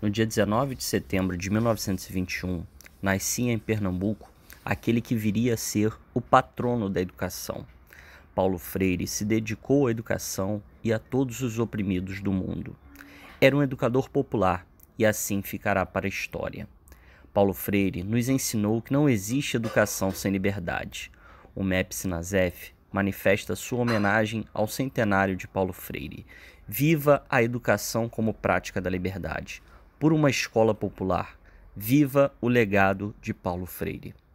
No dia 19 de setembro de 1921, nascia em Pernambuco aquele que viria a ser o patrono da educação. Paulo Freire se dedicou à educação e a todos os oprimidos do mundo. Era um educador popular e assim ficará para a história. Paulo Freire nos ensinou que não existe educação sem liberdade. O MEP Sinazef manifesta sua homenagem ao centenário de Paulo Freire. Viva a educação como prática da liberdade por uma escola popular. Viva o legado de Paulo Freire.